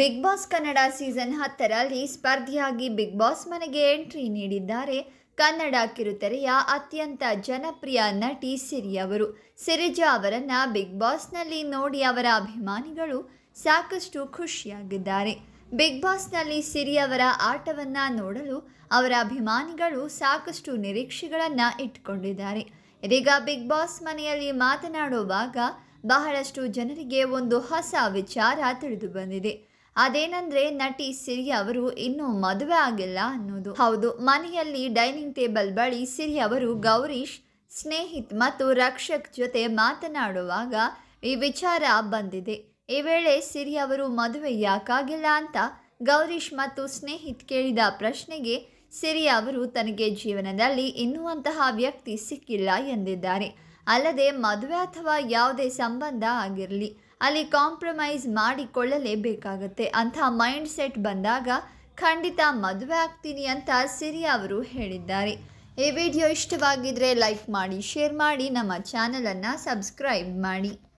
big boss Kannada season ಹತ್ತರಲ್ಲಿ ಸ್ಪರ್ಧಿಯಾಗಿ Bigg Boss ಮನೆಗೆ ಎಂಟ್ರಿ ನೀಡಿದ್ದಾರೆ ಕನ್ನಡ ಕಿರುತೆರೆಯ ಅತ್ಯಂತ ಜನಪ್ರಿಯ ನಟಿ ಸಿರಿ ಅವರು ಸಿರಿಜಾ ಅವರನ್ನು ಬಿಗ್ ಬಾಸ್ನಲ್ಲಿ ನೋಡಿ ಅವರ ಅಭಿಮಾನಿಗಳು ಸಾಕಷ್ಟು ಖುಷಿಯಾಗಿದ್ದಾರೆ ಬಿಗ್ ಬಾಸ್ನಲ್ಲಿ ಸಿರಿ ಅವರ ಆಟವನ್ನು ನೋಡಲು ಅವರ ಅಭಿಮಾನಿಗಳು ಸಾಕಷ್ಟು ನಿರೀಕ್ಷೆಗಳನ್ನು ಇಟ್ಕೊಂಡಿದ್ದಾರೆ ಇದೀಗ ಬಿಗ್ ಬಾಸ್ ಮನೆಯಲ್ಲಿ ಮಾತನಾಡುವಾಗ ಬಹಳಷ್ಟು ಜನರಿಗೆ ಒಂದು ಹೊಸ ವಿಚಾರ ತಿಳಿದು ಬಂದಿದೆ ಅದೇನಂದ್ರೆ ನಟಿ ಸಿರಿ ಅವರು ಇನ್ನೂ ಮದುವೆ ಆಗಿಲ್ಲ ಅನ್ನೋದು ಹೌದು ಮನೆಯಲ್ಲಿ ಡೈನಿಂಗ್ ಟೇಬಲ್ ಬಳಿ ಸಿರಿ ಅವರು ಗೌರೀಶ್ ಸ್ನೇಹಿತ್ ಮತ್ತು ರಕ್ಷಕ್ ಜೊತೆ ಮಾತನಾಡುವಾಗ ಈ ವಿಚಾರ ಬಂದಿದೆ ಈ ವೇಳೆ ಸಿರಿ ಅವರು ಮದುವೆ ಯಾಕಾಗಿಲ್ಲ ಅಂತ ಗೌರೀಶ್ ಮತ್ತು ಸ್ನೇಹಿತ್ ಕೇಳಿದ ಪ್ರಶ್ನೆಗೆ ಸಿರಿ ಅವರು ತನಗೆ ಜೀವನದಲ್ಲಿ ಇನ್ನುವಂತಹ ವ್ಯಕ್ತಿ ಸಿಕ್ಕಿಲ್ಲ ಎಂದಿದ್ದಾರೆ ಅಲ್ಲದೆ ಮದುವೆ ಅಥವಾ ಯಾವುದೇ ಸಂಬಂಧ ಆಗಿರಲಿ ಅಲ್ಲಿ ಕಾಂಪ್ರಮೈಸ್ ಮಾಡಿಕೊಳ್ಳಲೇಬೇಕಾಗತ್ತೆ ಅಂಥ ಮೈಂಡ್ ಸೆಟ್ ಬಂದಾಗ ಖಂಡಿತ ಮದುವೆ ಆಗ್ತೀನಿ ಅಂತ ಸಿರಿ ಅವರು ಹೇಳಿದ್ದಾರೆ ಈ ವಿಡಿಯೋ ಇಷ್ಟವಾಗಿದ್ದರೆ ಲೈಕ್ ಮಾಡಿ ಶೇರ್ ಮಾಡಿ ನಮ್ಮ ಚಾನಲನ್ನು ಸಬ್ಸ್ಕ್ರೈಬ್ ಮಾಡಿ